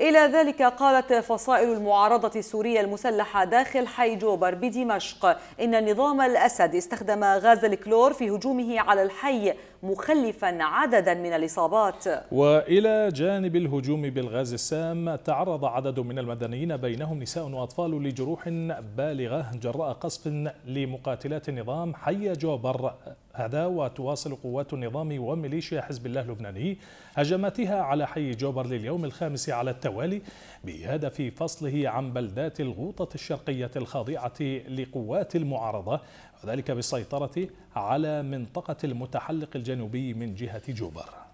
إلى ذلك قالت فصائل المعارضة السورية المسلحة داخل حي جوبر بدمشق إن نظام الأسد استخدم غاز الكلور في هجومه على الحي مخلفا عددا من الإصابات وإلى جانب الهجوم بالغاز السام تعرض عدد من المدنيين بينهم نساء وأطفال لجروح بالغة جراء قصف لمقاتلات النظام حي جوبر هذا وتواصل قوات النظام وميليشيا حزب الله اللبناني هجماتها على حي جوبر لليوم الخامس على التوالي بهدف فصله عن بلدات الغوطة الشرقية الخاضعة لقوات المعارضة وذلك بالسيطرة على منطقة المتحلق الجنوبي من جهة جوبر